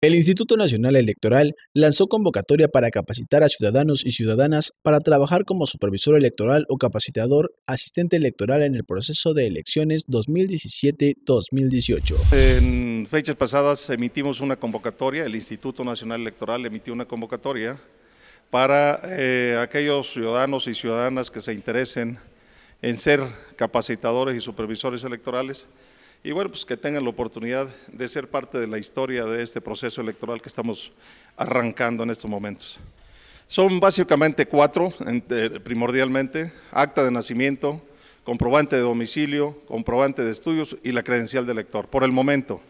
El Instituto Nacional Electoral lanzó convocatoria para capacitar a ciudadanos y ciudadanas para trabajar como supervisor electoral o capacitador asistente electoral en el proceso de elecciones 2017-2018. En fechas pasadas emitimos una convocatoria, el Instituto Nacional Electoral emitió una convocatoria para eh, aquellos ciudadanos y ciudadanas que se interesen en ser capacitadores y supervisores electorales y bueno, pues que tengan la oportunidad de ser parte de la historia de este proceso electoral que estamos arrancando en estos momentos. Son básicamente cuatro, eh, primordialmente, acta de nacimiento, comprobante de domicilio, comprobante de estudios y la credencial de elector, por el momento.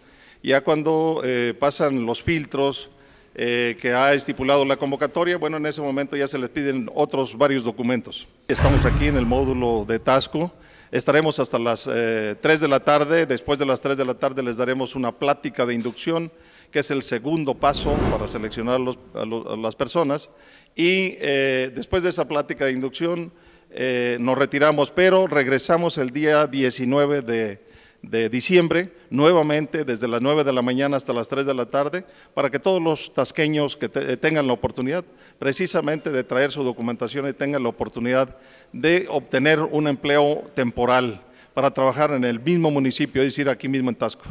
Ya cuando eh, pasan los filtros eh, que ha estipulado la convocatoria, bueno, en ese momento ya se les piden otros varios documentos. Estamos aquí en el módulo de Tasco. Estaremos hasta las 3 eh, de la tarde. Después de las 3 de la tarde les daremos una plática de inducción, que es el segundo paso para seleccionar a las personas. Y eh, después de esa plática de inducción eh, nos retiramos, pero regresamos el día 19 de de diciembre, nuevamente desde las 9 de la mañana hasta las 3 de la tarde, para que todos los tasqueños que tengan la oportunidad precisamente de traer su documentación y tengan la oportunidad de obtener un empleo temporal para trabajar en el mismo municipio, es decir, aquí mismo en Tasco.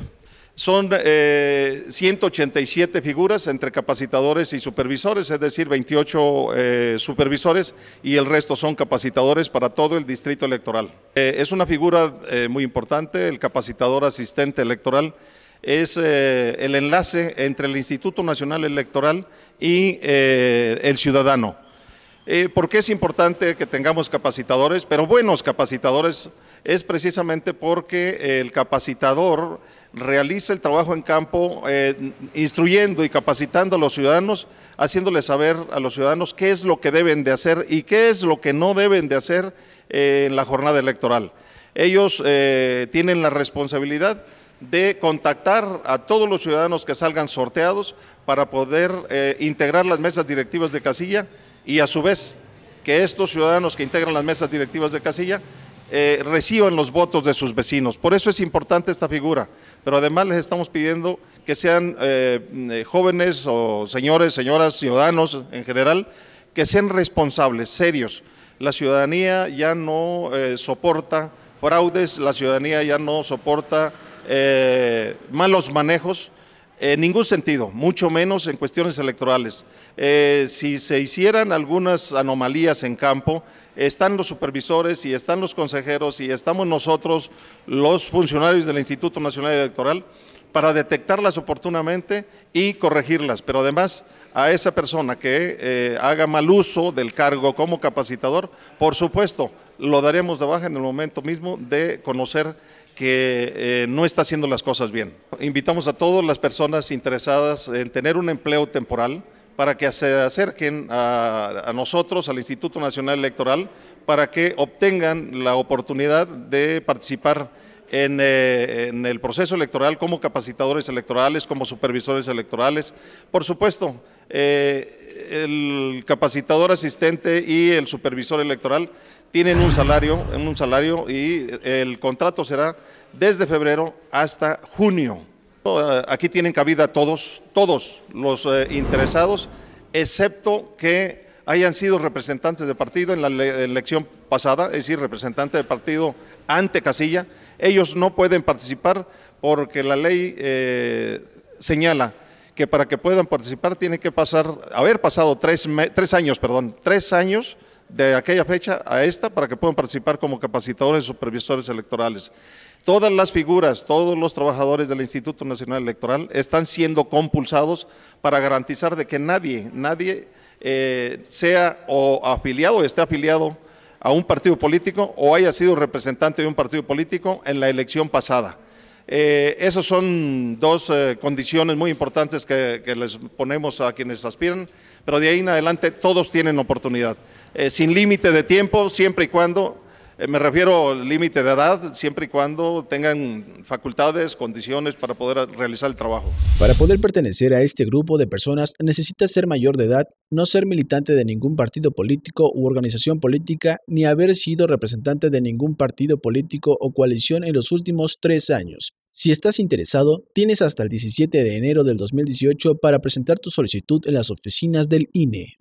Son 187 eh, figuras entre capacitadores y supervisores, es decir, 28 eh, supervisores y el resto son capacitadores para todo el distrito electoral. Eh, es una figura muy importante, el capacitador asistente electoral es el enlace entre el Instituto Nacional Electoral y el ciudadano. ¿Por qué es importante que tengamos capacitadores, pero buenos capacitadores? Es precisamente porque el capacitador realiza el trabajo en campo, eh, instruyendo y capacitando a los ciudadanos, haciéndoles saber a los ciudadanos qué es lo que deben de hacer y qué es lo que no deben de hacer eh, en la jornada electoral. Ellos eh, tienen la responsabilidad de contactar a todos los ciudadanos que salgan sorteados para poder integrar las mesas directivas de casilla y a su vez que estos ciudadanos que integran las mesas directivas de casilla eh, reciban los votos de sus vecinos. Por eso es importante esta figura, pero además les estamos pidiendo que sean eh, mm, eh, jóvenes o señores, señoras, ciudadanos en general, que sean responsables, serios. La ciudadanía ya no soporta fraudes, la ciudadanía ya no soporta malos manejos eh, en ningún sentido, mucho menos en cuestiones electorales. Eh, si se hicieran algunas anomalías en campo, están los supervisores y están los consejeros y estamos nosotros, los funcionarios del Instituto Nacional Electoral, para detectarlas oportunamente y corregirlas. Pero además, a esa persona que eh, haga mal uso del cargo como capacitador, por supuesto, lo daremos de baja en el momento mismo de conocer que eh, no está haciendo las cosas bien. Invitamos a todas las personas interesadas en tener un empleo temporal para que se acerquen a, nosotros, al Instituto Nacional Electoral, para que obtengan la oportunidad de participar en, eh, el proceso electoral como capacitadores electorales, como supervisores electorales. Por supuesto, eh, el capacitador asistente y el supervisor electoral tienen un salario, un salario y el contrato será desde febrero hasta junio. Eh, aquí tienen cabida todos, todos los eh, interesados, excepto que hayan sido representantes de partido en la elección pasada, es decir, representante de partido ante casilla. Ellos no pueden participar porque la ley eh, señala que para que puedan participar tiene que pasar, haber pasado tres, tres años, perdón, tres años de aquella fecha a esta para que puedan participar como capacitadores y supervisores electorales. Todas las figuras, todos los trabajadores del Instituto Nacional Electoral están siendo compulsados para garantizar de que nadie, nadie eh, sea o afiliado o esté afiliado a un partido político o haya sido representante de un partido político en la elección pasada. Eh, esas son dos eh, condiciones muy importantes que, les ponemos a quienes aspiran, pero de ahí en adelante todos tienen oportunidad, eh, sin límite de tiempo, siempre y cuando, eh, me refiero al límite de edad, siempre y cuando tengan facultades, condiciones para poder realizar el trabajo. Para poder pertenecer a este grupo de personas necesita ser mayor de edad, no ser militante de ningún partido político u organización política, ni haber sido representante de ningún partido político o coalición en los últimos tres años si estás interesado, tienes hasta el 17 de enero del 2018 para presentar tu solicitud en las oficinas del INE.